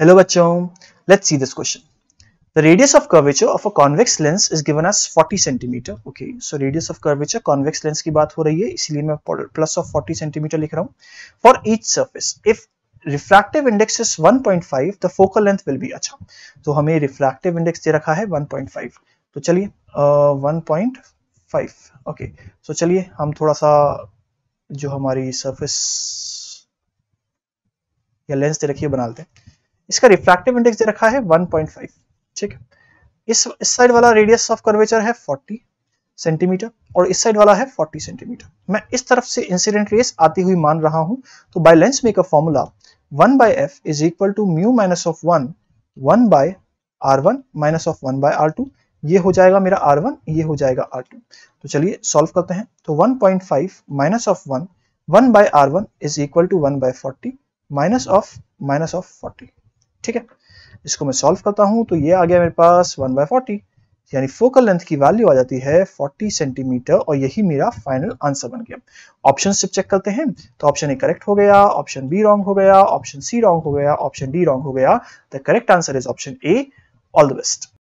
hello बच्चों let's see this question the radius of curvature of a convex lens is given as 40 centimetre okay so radius of curvature convex lens की बात हो रही है इसलिए मैं प्लस ऑफ 40 सेंटीमीटर लिख रहा हूँ for each surface if refractive index is 1.5 the focal length will be अच्छा तो हमें रिफ्रैक्टिव इंडेक्स दे रखा है 1.5 तो चलिए वन ओके सो चलिए हम थोड़ा सा जो हमारी सर्फेस या लेंस दे रखिए बना लेते हैं इसका रिफ्रैक्टिव इंडेक्स दे रखा है 1.5 ठीक है इस इस साइड वाला रेडियस ऑफ कर्वेचर है 40 सेंटीमीटर और इस साइड वाला है 40 सेंटीमीटर मैं इस तरफ से इंसिडेंट रेस आती हुई मान रहा हूं तो by lens makeup formula 1 by F is equal to mu minus of one one by R one minus of one by R two ये हो जाएगा मेरा आर वन ये हो जाएगा आर टू तो चलिए सॉल्व करते हैं तो one point five minus of one one by R one is equal to one by forty minus of minus of forty ठीक है इसको मैं सॉल्व करता हूं तो ये आ गया मेरे पास वन बाय फोर्टी यानी फोकल लेंथ की वैल्यू आ जाती है 40 सेंटीमीटर और यही मेरा फाइनल आंसर बन गया ऑप्शन सिर्फ चेक करते हैं तो ऑप्शन ए करेक्ट हो गया ऑप्शन बी रॉन्ग हो गया ऑप्शन सी रॉन्ग हो गया ऑप्शन डी रॉन्ग हो गया the correct answer is option A all the best